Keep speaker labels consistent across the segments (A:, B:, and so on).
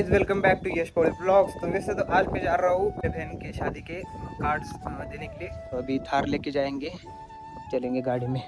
A: guys welcome back to Yash Paul blogs तो वैसे तो आज मैं जा रहा हूँ अपने बहन के शादी के कार्ड्स देने के लिए तो अभी थार लेके जाएंगे चलेंगे गाड़ी में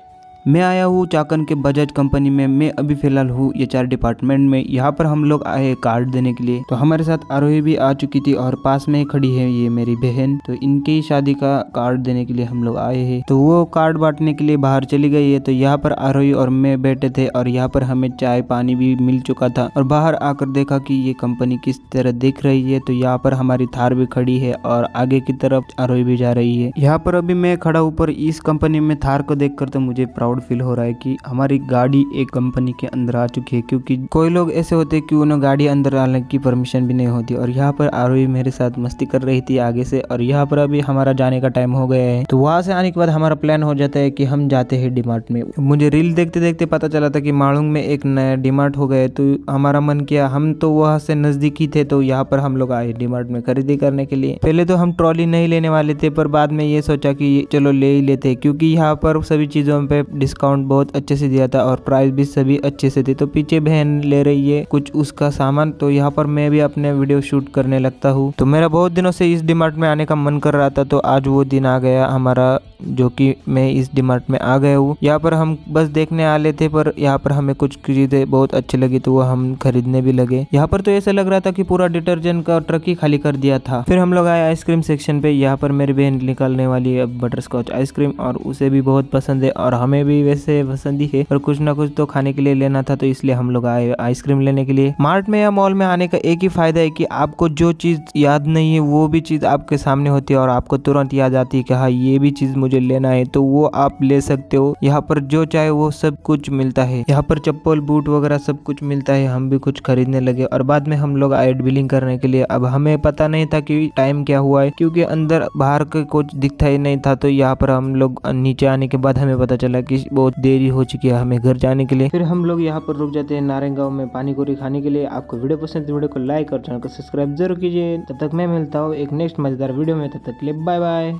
A: मैं आया हूँ चाकन के बजाज कंपनी में मैं अभी फिलहाल हूँ एच चार डिपार्टमेंट में यहाँ पर हम लोग आए कार्ड देने के लिए तो हमारे साथ आरोही भी आ चुकी थी और पास में खड़ी है ये मेरी बहन तो इनके ही शादी का कार्ड देने के लिए हम लोग आए हैं तो वो कार्ड बांटने के लिए बाहर चली गई है तो यहाँ पर आरोही और मैं बैठे थे और यहाँ पर हमें चाय पानी भी मिल चुका था और बाहर आकर देखा की ये कंपनी किस तरह दिख रही है तो यहाँ पर हमारी थार भी खड़ी है और आगे की तरफ आरोही भी जा रही है यहाँ पर अभी मैं खड़ा ऊपर इस कंपनी में थार को देख तो मुझे प्राउड प्राउड फील हो रहा है कि हमारी गाड़ी एक कंपनी के अंदर आ चुकी है क्योंकि कोई लोग ऐसे होते कि उन्हें गाड़ी अंदर आने की परमिशन भी नहीं होती और यहाँ पर आरोही मेरे साथ मस्ती कर रही थी आगे से और यहाँ पर अभी हमारा जाने का टाइम हो गया है तो वहाँ से आने के बाद हमारा प्लान हो जाता है की हम जाते हैं डिमार्ट में मुझे रील देखते देखते पता चला था की माड़ूंग में एक नया डिमार्ट हो गया तो हमारा मन किया हम तो वहाँ से नज़दीक ही थे तो यहाँ पर हम लोग आए डिमार्ट में खरीदी करने के लिए पहले तो हम ट्रॉली नहीं लेने वाले थे पर बाद में ये सोचा कि चलो ले ही लेते क्योंकि यहाँ पर सभी चीज़ों पर डिस्काउंट बहुत अच्छे से दिया था और प्राइस भी सभी अच्छे से थे तो पीछे बहन ले रही है कुछ उसका सामान तो यहाँ पर मैं भी अपने वीडियो शूट करने लगता हूँ तो मेरा बहुत दिनों से इस डिमार्ट में आने का मन कर रहा था तो आज वो दिन आ गया हमारा जो कि मैं इस डिमार्ट में आ गया हूँ यहाँ पर हम बस देखने आ लेते पर यहाँ पर हमें कुछ चीज़ें बहुत अच्छी लगी तो वो हम खरीदने भी लगे यहाँ पर तो ऐसा लग रहा था कि पूरा डिटर्जेंट का ट्रक ही खाली कर दिया था फिर हम लोग आए आइसक्रीम सेक्शन पे यहाँ पर मेरी बहन निकालने वाली है बटर स्कॉच आइसक्रीम और उसे भी बहुत पसंद है और हमें भी वैसे पसंद ही है और कुछ ना कुछ तो खाने के लिए लेना था तो इसलिए हम लोग आए आइसक्रीम लेने के लिए मार्ट में या मॉल में आने का एक ही फायदा है कि आपको जो चीज़ याद नहीं है वो भी चीज़ आपके सामने होती है और आपको तुरंत याद आती है कि हाँ ये भी चीज़ मुझे मुझे लेना है तो वो आप ले सकते हो यहाँ पर जो चाहे वो सब कुछ मिलता है यहाँ पर चप्पल बूट वगैरह सब कुछ मिलता है हम भी कुछ खरीदने लगे और बाद में हम लोग आइड बिलिंग करने के लिए अब हमें पता नहीं था कि टाइम क्या हुआ है क्योंकि अंदर बाहर का कुछ दिखता ही नहीं था तो यहाँ पर हम लोग नीचे आने के बाद हमें पता चला कि बहुत देरी हो चुकी है हमें घर जाने के लिए फिर हम लोग यहाँ पर रुक जाते हैं गाँव में पानी कोरी खाने के लिए आपको वीडियो पसंद तो वीडियो को लाइक और चैनल को सब्सक्राइब जरूर कीजिए तब तक मैं मिलता हूँ एक नेक्स्ट मजेदार वीडियो में तब तक लिए बाय बाय